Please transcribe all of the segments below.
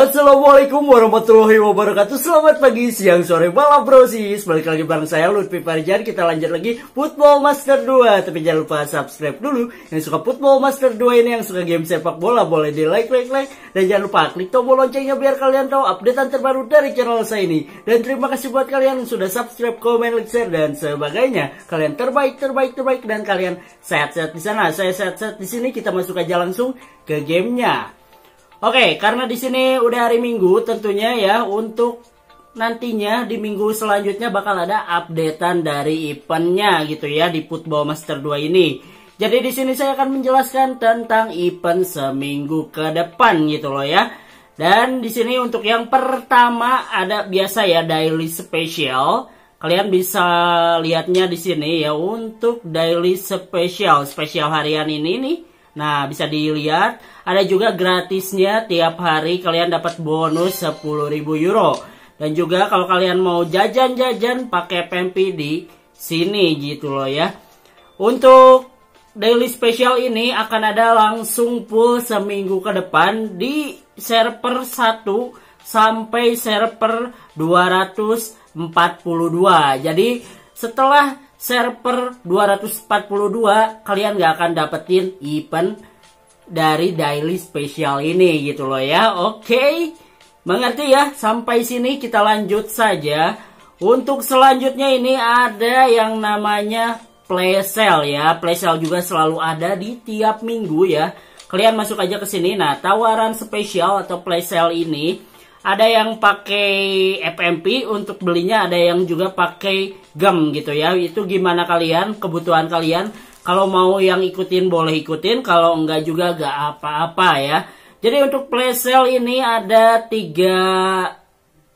Assalamualaikum warahmatullahi wabarakatuh Selamat pagi, siang, sore, malam sis Balik lagi bareng saya Lutfi Parijan Kita lanjut lagi Football Master 2 Tapi jangan lupa subscribe dulu Yang suka Football Master 2 ini Yang suka game sepak bola Boleh di like, like, like Dan jangan lupa klik tombol loncengnya Biar kalian tahu updatean terbaru dari channel saya ini Dan terima kasih buat kalian yang sudah subscribe, komen, like, share Dan sebagainya Kalian terbaik, terbaik, terbaik Dan kalian sehat-sehat di sana Saya sehat-sehat di sini Kita masuk aja langsung ke gamenya Oke, karena di sini udah hari Minggu tentunya ya untuk nantinya di minggu selanjutnya bakal ada updatean dari eventnya gitu ya di Football Master 2 ini. Jadi di sini saya akan menjelaskan tentang event seminggu ke depan gitu loh ya. Dan di sini untuk yang pertama ada biasa ya daily special. Kalian bisa lihatnya di sini ya untuk daily special, spesial harian ini nih Nah, bisa dilihat ada juga gratisnya tiap hari kalian dapat bonus 10.000 euro. Dan juga kalau kalian mau jajan-jajan pakai Pempi di sini gitu loh ya. Untuk daily special ini akan ada langsung full seminggu ke depan di server 1 sampai server 242. Jadi setelah server 242 kalian gak akan dapetin event dari daily special ini gitu loh ya oke okay. mengerti ya sampai sini kita lanjut saja untuk selanjutnya ini ada yang namanya play sale ya play sale juga selalu ada di tiap minggu ya kalian masuk aja ke sini nah tawaran spesial atau play sale ini ada yang pakai FMP untuk belinya ada yang juga pakai gem gitu ya itu gimana kalian kebutuhan kalian kalau mau yang ikutin boleh ikutin kalau enggak juga enggak apa-apa ya jadi untuk play sale ini ada tiga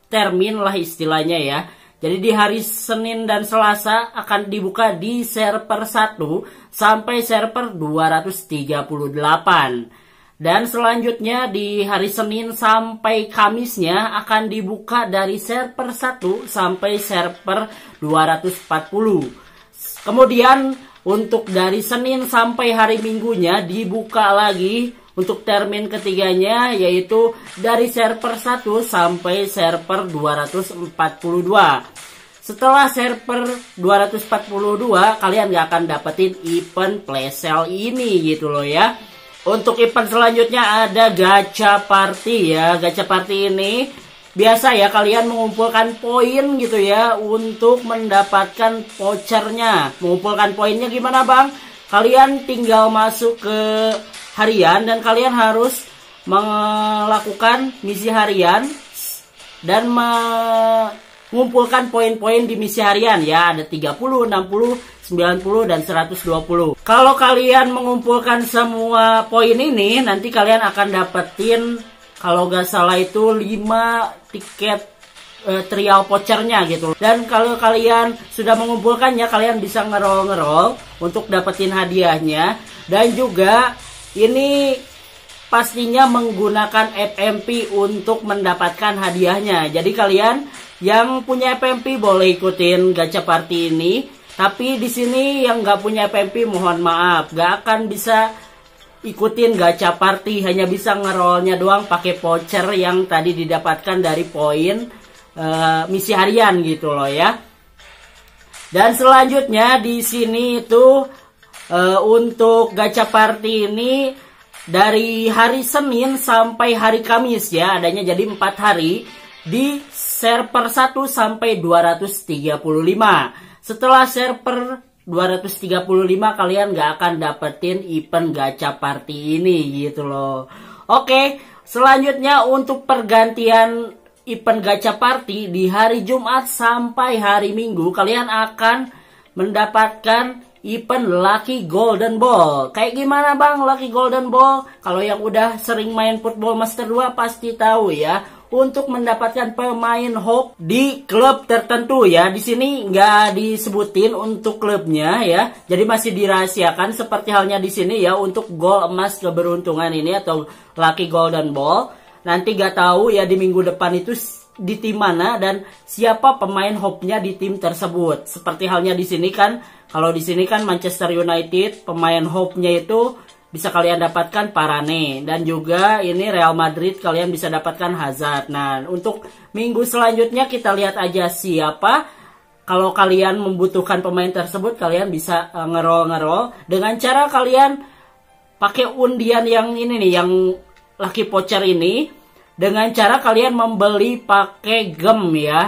termin lah istilahnya ya jadi di hari Senin dan Selasa akan dibuka di server 1 sampai server 238 dan selanjutnya di hari Senin sampai Kamisnya akan dibuka dari server 1 sampai server 240. Kemudian untuk dari Senin sampai hari Minggunya dibuka lagi untuk termin ketiganya yaitu dari server 1 sampai server 242. Setelah server 242 kalian gak akan dapetin event play sale ini gitu loh ya. Untuk event selanjutnya ada gacha party ya. Gacha party ini biasa ya kalian mengumpulkan poin gitu ya untuk mendapatkan vouchernya. Mengumpulkan poinnya gimana bang? Kalian tinggal masuk ke harian dan kalian harus melakukan misi harian dan me mengumpulkan poin-poin di misi harian ya, ada 30, 60, 90 dan 120. Kalau kalian mengumpulkan semua poin ini, nanti kalian akan dapetin kalau gak salah itu 5 tiket uh, trial vouchernya gitu dan kalau kalian sudah mengumpulkannya kalian bisa ngerol ngerol untuk dapetin hadiahnya dan juga ini pastinya menggunakan FMP untuk mendapatkan hadiahnya jadi kalian yang punya PMP boleh ikutin gacha party ini, tapi di sini yang nggak punya PMP mohon maaf, nggak akan bisa ikutin gacha party, hanya bisa ngerolnya doang pakai voucher yang tadi didapatkan dari poin uh, misi harian gitu loh ya. Dan selanjutnya di sini itu uh, untuk gacha party ini dari hari Senin sampai hari Kamis ya, adanya jadi empat hari di share per 1 sampai 235. Setelah share per 235 kalian gak akan dapetin event gacha party ini gitu loh. Oke, selanjutnya untuk pergantian event gacha party di hari Jumat sampai hari Minggu kalian akan mendapatkan event Lucky Golden Ball. Kayak gimana bang Lucky Golden Ball? Kalau yang udah sering main Football Master 2 pasti tahu ya untuk mendapatkan pemain hope di klub tertentu ya. Di sini nggak disebutin untuk klubnya ya. Jadi masih dirahasiakan seperti halnya di sini ya untuk gol emas keberuntungan ini atau lucky golden ball. Nanti nggak tahu ya di minggu depan itu di tim mana dan siapa pemain hope-nya di tim tersebut. Seperti halnya di sini kan, kalau di sini kan Manchester United pemain hope-nya itu bisa kalian dapatkan Parane dan juga ini Real Madrid kalian bisa dapatkan Hazard. Nah, untuk minggu selanjutnya kita lihat aja siapa kalau kalian membutuhkan pemain tersebut kalian bisa ngerol eh, ngerol-ngerol dengan cara kalian pakai undian yang ini nih yang laki pocher ini dengan cara kalian membeli pakai gem ya.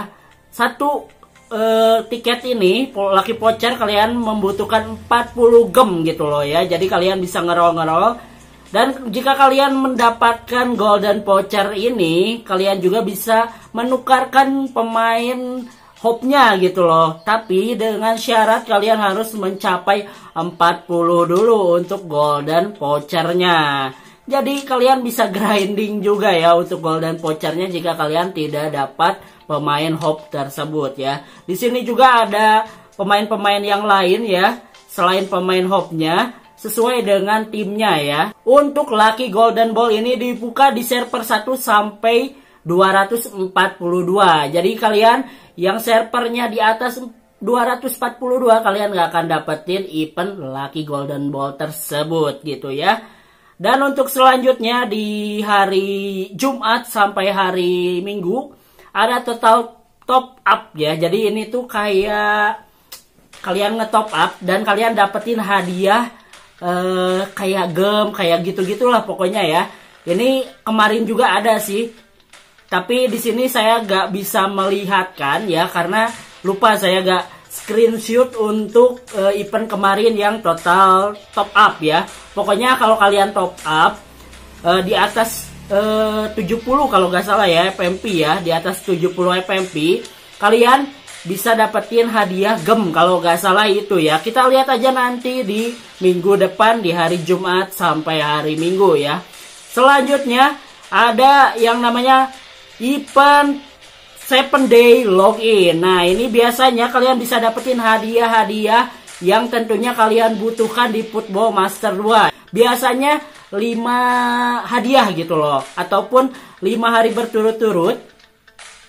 Satu uh, tiket ini laki voucher kalian membutuhkan 40 gem gitu loh ya. Jadi kalian bisa ngerol-ngerol dan jika kalian mendapatkan golden voucher ini, kalian juga bisa menukarkan pemain hopnya gitu loh. Tapi dengan syarat kalian harus mencapai 40 dulu untuk golden vouchernya. Jadi kalian bisa grinding juga ya untuk golden vouchernya jika kalian tidak dapat pemain hop tersebut ya. Di sini juga ada pemain-pemain yang lain ya selain pemain hopnya sesuai dengan timnya ya. Untuk Lucky Golden Ball ini dibuka di server 1 sampai 242. Jadi kalian yang servernya di atas 242 kalian nggak akan dapetin event Lucky Golden Ball tersebut gitu ya. Dan untuk selanjutnya di hari Jumat sampai hari Minggu ada total top up ya. Jadi ini tuh kayak kalian ngetop up dan kalian dapetin hadiah eh, kayak gem, kayak gitu-gitulah pokoknya ya. Ini kemarin juga ada sih. Tapi di sini saya gak bisa melihatkan ya karena lupa saya gak screenshot untuk uh, event kemarin yang total top up ya. Pokoknya kalau kalian top up uh, di atas 70 eh, kalau nggak salah ya FMP ya di atas 70 FMP kalian bisa dapetin hadiah gem kalau nggak salah itu ya kita lihat aja nanti di minggu depan di hari Jumat sampai hari Minggu ya selanjutnya ada yang namanya event seven day login nah ini biasanya kalian bisa dapetin hadiah-hadiah yang tentunya kalian butuhkan di Football Master 2 biasanya lima hadiah gitu loh ataupun lima hari berturut-turut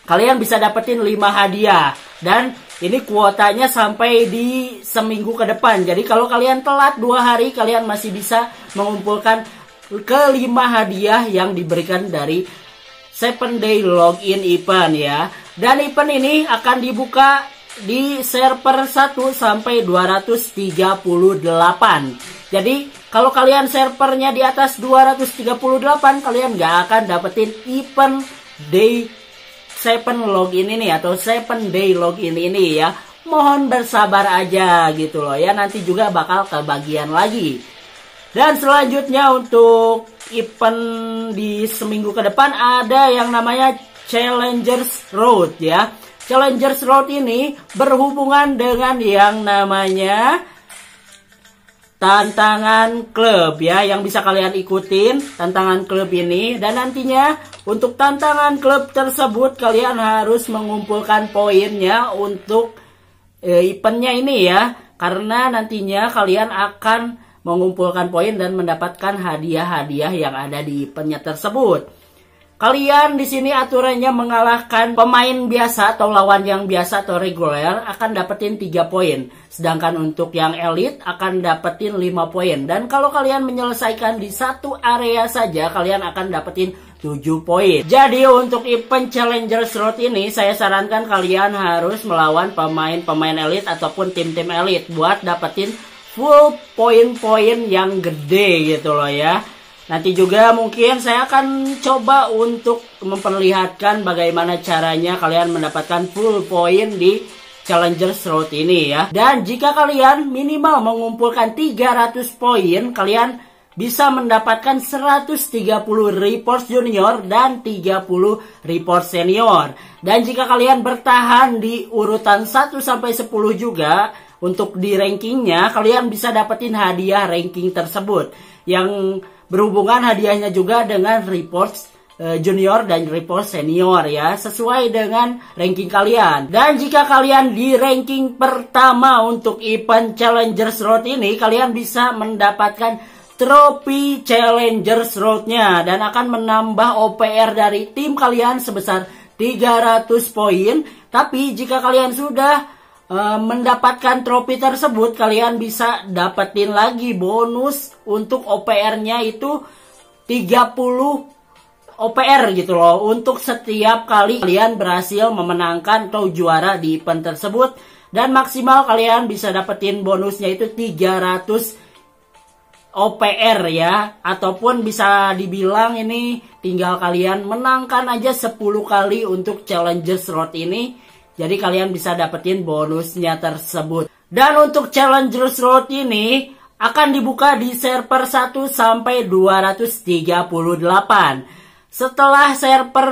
kalian bisa dapetin lima hadiah dan ini kuotanya sampai di seminggu ke depan jadi kalau kalian telat dua hari kalian masih bisa mengumpulkan kelima hadiah yang diberikan dari Seven Day Login Event ya dan event ini akan dibuka di server 1 sampai 238. Jadi kalau kalian servernya di atas 238 kalian gak akan dapetin event day 7 login ini atau 7 day login ini ya. Mohon bersabar aja gitu loh ya nanti juga bakal kebagian lagi. Dan selanjutnya untuk event di seminggu ke depan ada yang namanya Challengers Road ya Challenger slot ini berhubungan dengan yang namanya tantangan klub ya yang bisa kalian ikutin tantangan klub ini dan nantinya untuk tantangan klub tersebut kalian harus mengumpulkan poinnya untuk eh, eventnya ini ya karena nantinya kalian akan mengumpulkan poin dan mendapatkan hadiah-hadiah yang ada di eventnya tersebut. Kalian di sini aturannya mengalahkan pemain biasa atau lawan yang biasa atau reguler akan dapetin 3 poin. Sedangkan untuk yang elit akan dapetin 5 poin. Dan kalau kalian menyelesaikan di satu area saja kalian akan dapetin 7 poin. Jadi untuk event Challenger Slot ini saya sarankan kalian harus melawan pemain-pemain elit ataupun tim-tim elit buat dapetin full poin-poin yang gede gitu loh ya. Nanti juga mungkin saya akan coba untuk memperlihatkan bagaimana caranya kalian mendapatkan full point di Challenger Road ini ya. Dan jika kalian minimal mengumpulkan 300 poin, kalian bisa mendapatkan 130 report junior dan 30 report senior. Dan jika kalian bertahan di urutan 1 sampai 10 juga, untuk di rankingnya kalian bisa dapetin hadiah ranking tersebut yang berhubungan hadiahnya juga dengan reports eh, junior dan report senior ya sesuai dengan ranking kalian dan jika kalian di ranking pertama untuk event challengers road ini kalian bisa mendapatkan trophy challengers roadnya dan akan menambah OPR dari tim kalian sebesar 300 poin tapi jika kalian sudah e, mendapatkan trofi tersebut kalian bisa dapetin lagi bonus untuk OPR-nya itu 30 OPR gitu loh untuk setiap kali kalian berhasil memenangkan atau juara di event tersebut dan maksimal kalian bisa dapetin bonusnya itu 300 OPR ya ataupun bisa dibilang ini tinggal kalian menangkan aja 10 kali untuk challenger slot ini jadi kalian bisa dapetin bonusnya tersebut. Dan untuk Challengers Road ini akan dibuka di server 1 sampai 238. Setelah server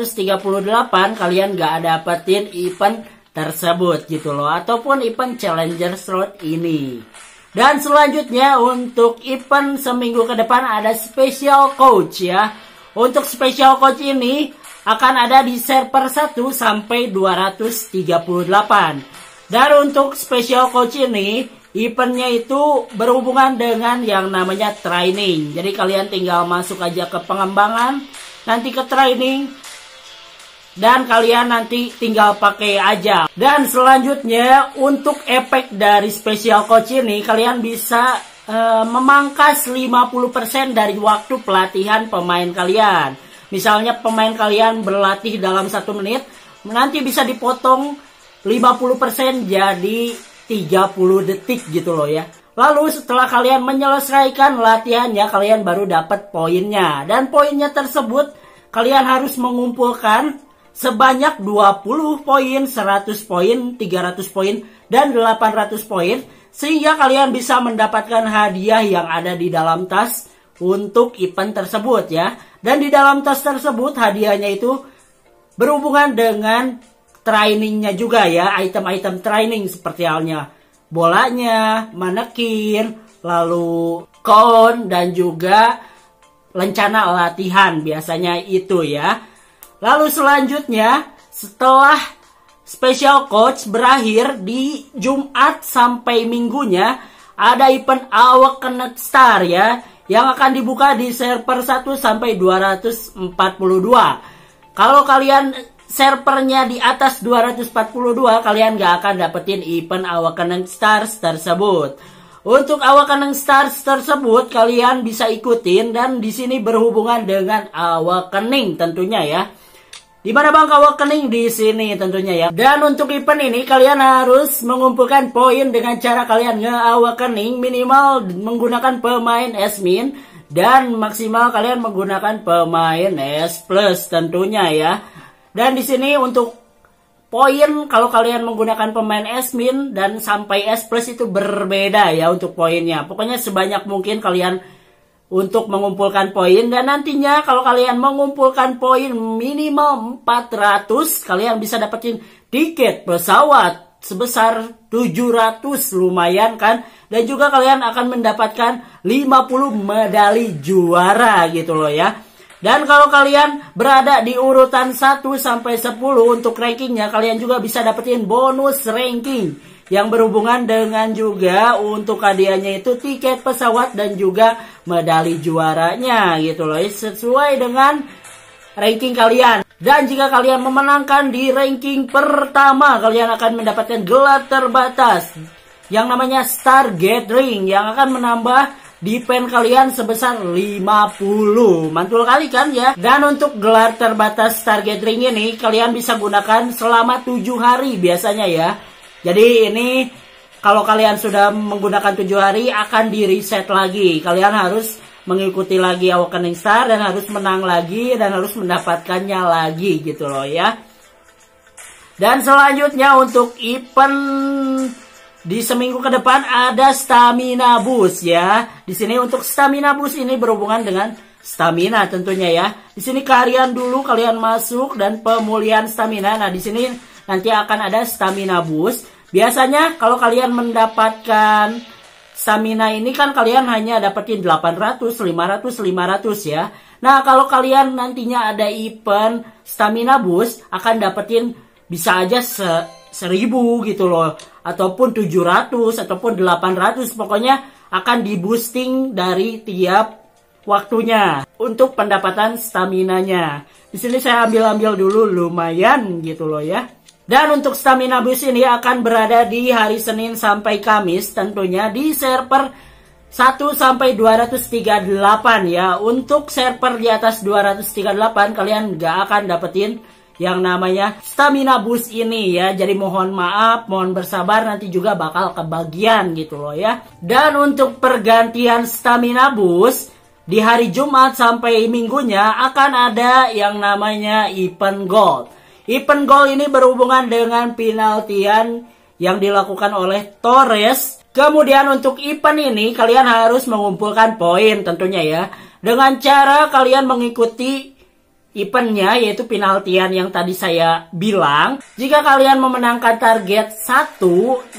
238 kalian gak dapetin event tersebut gitu loh ataupun event Challenger Road ini. Dan selanjutnya untuk event seminggu ke depan ada special coach ya. Untuk special coach ini akan ada di server 1 sampai 238. Dan untuk special coach ini, eventnya itu berhubungan dengan yang namanya training. Jadi kalian tinggal masuk aja ke pengembangan, nanti ke training, dan kalian nanti tinggal pakai aja. Dan selanjutnya untuk efek dari special coach ini, kalian bisa uh, memangkas 50% dari waktu pelatihan pemain kalian. Misalnya pemain kalian berlatih dalam satu menit, nanti bisa dipotong 50% jadi 30 detik gitu loh ya. Lalu setelah kalian menyelesaikan latihannya, kalian baru dapat poinnya. Dan poinnya tersebut kalian harus mengumpulkan sebanyak 20 poin, 100 poin, 300 poin, dan 800 poin. Sehingga kalian bisa mendapatkan hadiah yang ada di dalam tas untuk event tersebut ya. Dan di dalam tas tersebut hadiahnya itu berhubungan dengan trainingnya juga ya, item-item training seperti halnya bolanya, manekin, lalu cone dan juga lencana latihan biasanya itu ya. Lalu selanjutnya setelah special coach berakhir di Jumat sampai Minggunya ada event Awak Connect Star ya yang akan dibuka di server 1 sampai 242. Kalau kalian servernya di atas 242, kalian gak akan dapetin event Awakening Stars tersebut. Untuk Awakening Stars tersebut, kalian bisa ikutin dan di sini berhubungan dengan Awakening tentunya ya. Di mana bank rekening di sini tentunya ya. Dan untuk event ini kalian harus mengumpulkan poin dengan cara kalian nge-awakening minimal menggunakan pemain Esmin dan maksimal kalian menggunakan pemain S plus tentunya ya. Dan di sini untuk poin kalau kalian menggunakan pemain S min dan sampai S plus itu berbeda ya untuk poinnya. Pokoknya sebanyak mungkin kalian untuk mengumpulkan poin dan nantinya kalau kalian mengumpulkan poin minimal 400 kalian bisa dapetin tiket pesawat sebesar 700 lumayan kan dan juga kalian akan mendapatkan 50 medali juara gitu loh ya dan kalau kalian berada di urutan 1 sampai 10 untuk rankingnya kalian juga bisa dapetin bonus ranking yang berhubungan dengan juga untuk hadiahnya itu tiket pesawat dan juga medali juaranya gitu loh ya, sesuai dengan ranking kalian dan jika kalian memenangkan di ranking pertama kalian akan mendapatkan gelar terbatas yang namanya star gathering yang akan menambah di pen kalian sebesar 50 mantul kali kan ya dan untuk gelar terbatas target ring ini kalian bisa gunakan selama 7 hari biasanya ya jadi ini kalau kalian sudah menggunakan tujuh hari akan di reset lagi. Kalian harus mengikuti lagi Awakening Star dan harus menang lagi dan harus mendapatkannya lagi gitu loh ya. Dan selanjutnya untuk event di seminggu ke depan ada stamina boost ya. Di sini untuk stamina boost ini berhubungan dengan stamina tentunya ya. Di sini kalian dulu kalian masuk dan pemulihan stamina. Nah, di sini nanti akan ada stamina boost Biasanya kalau kalian mendapatkan stamina ini kan kalian hanya dapetin 800, 500, 500 ya. Nah, kalau kalian nantinya ada event stamina boost akan dapetin bisa aja se 1000 gitu loh ataupun 700 ataupun 800 pokoknya akan di boosting dari tiap waktunya untuk pendapatan stamina nya. Di sini saya ambil-ambil dulu lumayan gitu loh ya. Dan untuk stamina boost ini akan berada di hari Senin sampai Kamis tentunya di server 1 sampai 238 ya. Untuk server di atas 238 kalian nggak akan dapetin yang namanya stamina boost ini ya. Jadi mohon maaf, mohon bersabar nanti juga bakal kebagian gitu loh ya. Dan untuk pergantian stamina boost di hari Jumat sampai minggunya akan ada yang namanya event gold. Even goal ini berhubungan dengan penaltian yang dilakukan oleh Torres. Kemudian untuk event ini kalian harus mengumpulkan poin tentunya ya. Dengan cara kalian mengikuti eventnya yaitu penaltian yang tadi saya bilang. Jika kalian memenangkan target 1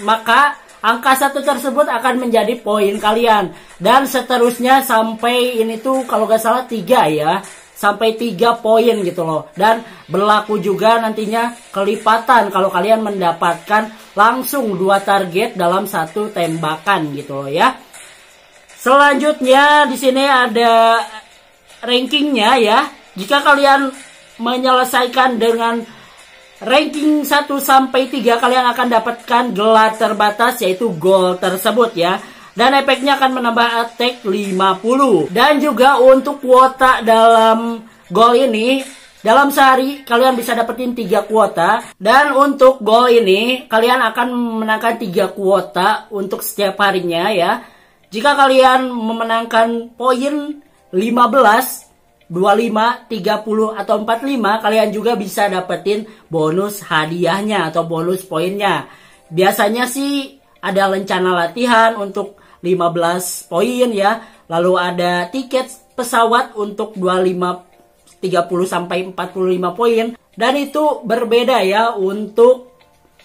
maka angka satu tersebut akan menjadi poin kalian. Dan seterusnya sampai ini tuh kalau gak salah 3 ya sampai 3 poin gitu loh. Dan berlaku juga nantinya kelipatan kalau kalian mendapatkan langsung dua target dalam satu tembakan gitu loh ya. Selanjutnya di sini ada rankingnya ya. Jika kalian menyelesaikan dengan ranking 1 sampai 3 kalian akan dapatkan gelar terbatas yaitu gol tersebut ya dan efeknya akan menambah attack 50 dan juga untuk kuota dalam gol ini dalam sehari kalian bisa dapetin 3 kuota dan untuk gol ini kalian akan memenangkan 3 kuota untuk setiap harinya ya. Jika kalian memenangkan poin 15, 25, 30 atau 45 kalian juga bisa dapetin bonus hadiahnya atau bonus poinnya. Biasanya sih ada rencana latihan untuk 15 poin ya. Lalu ada tiket pesawat untuk 25 30 sampai 45 poin dan itu berbeda ya untuk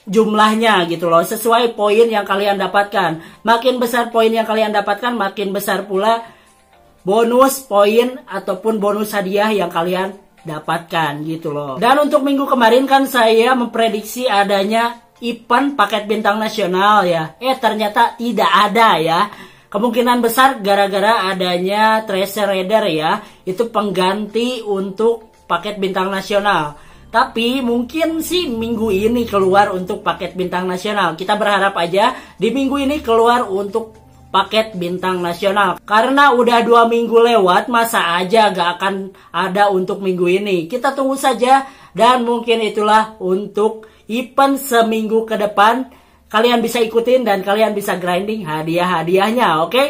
jumlahnya gitu loh sesuai poin yang kalian dapatkan makin besar poin yang kalian dapatkan makin besar pula bonus poin ataupun bonus hadiah yang kalian dapatkan gitu loh dan untuk minggu kemarin kan saya memprediksi adanya Ipan paket bintang nasional ya. Eh ternyata tidak ada ya. Kemungkinan besar gara-gara adanya Tracer Raider ya. Itu pengganti untuk paket bintang nasional. Tapi mungkin sih minggu ini keluar untuk paket bintang nasional. Kita berharap aja di minggu ini keluar untuk paket bintang nasional. Karena udah dua minggu lewat, masa aja gak akan ada untuk minggu ini. Kita tunggu saja dan mungkin itulah untuk event seminggu ke depan. Kalian bisa ikutin dan kalian bisa grinding hadiah-hadiahnya, oke? Okay?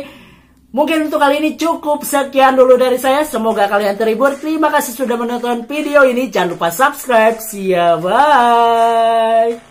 Mungkin untuk kali ini cukup sekian dulu dari saya. Semoga kalian terhibur. Terima kasih sudah menonton video ini. Jangan lupa subscribe. See ya. Bye.